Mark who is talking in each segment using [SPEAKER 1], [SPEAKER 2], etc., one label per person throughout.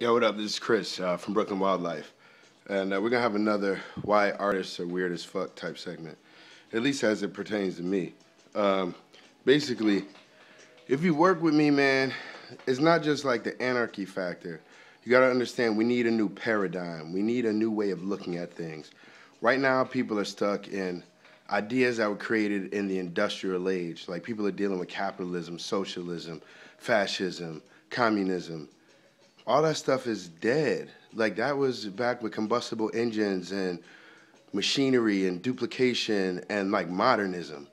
[SPEAKER 1] Yo, what up? This is Chris uh, from Brooklyn Wildlife. And uh, we're going to have another Why Artists Are Weird as Fuck type segment, at least as it pertains to me. Um, basically, if you work with me, man, it's not just like the anarchy factor. You got to understand we need a new paradigm, we need a new way of looking at things. Right now, people are stuck in ideas that were created in the industrial age. Like people are dealing with capitalism, socialism, fascism, communism all that stuff is dead. Like that was back with combustible engines and machinery and duplication and like modernism.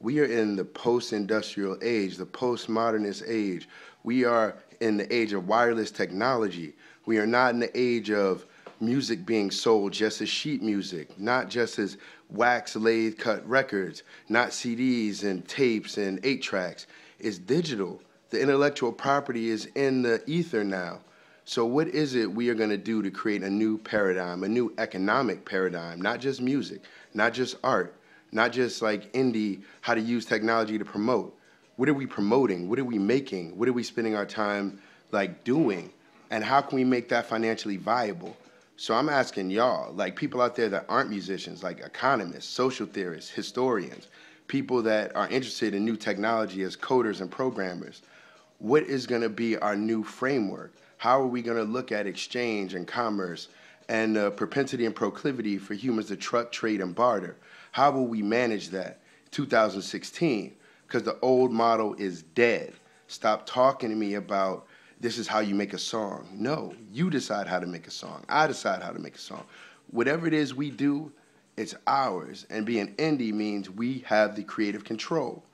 [SPEAKER 1] We are in the post industrial age, the post modernist age. We are in the age of wireless technology. We are not in the age of music being sold just as sheet music, not just as wax lathe cut records, not CDs and tapes and eight tracks. It's digital. The intellectual property is in the ether now. So, what is it we are going to do to create a new paradigm, a new economic paradigm, not just music, not just art, not just like indie, how to use technology to promote? What are we promoting? What are we making? What are we spending our time like doing? And how can we make that financially viable? So I'm asking y'all, like people out there that aren't musicians, like economists, social theorists, historians, people that are interested in new technology as coders and programmers, what is going to be our new framework? How are we going to look at exchange and commerce and the uh, propensity and proclivity for humans to truck, trade, and barter? How will we manage that? 2016, because the old model is dead. Stop talking to me about this is how you make a song. No, you decide how to make a song. I decide how to make a song. Whatever it is we do, it's ours. And being indie means we have the creative control.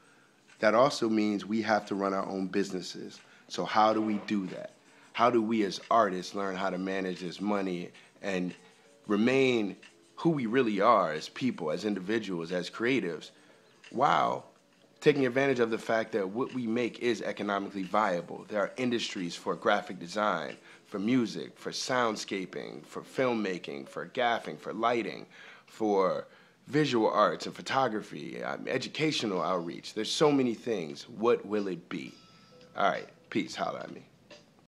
[SPEAKER 1] That also means we have to run our own businesses. So, how do we do that? how do we as artists learn how to manage this money and remain who we really are as people, as individuals, as creatives, while taking advantage of the fact that what we make is economically viable. There are industries for graphic design, for music, for soundscaping, for filmmaking, for gaffing, for lighting, for visual arts and photography, um, educational outreach. There's so many things. What will it be? All right, peace. Holler at me.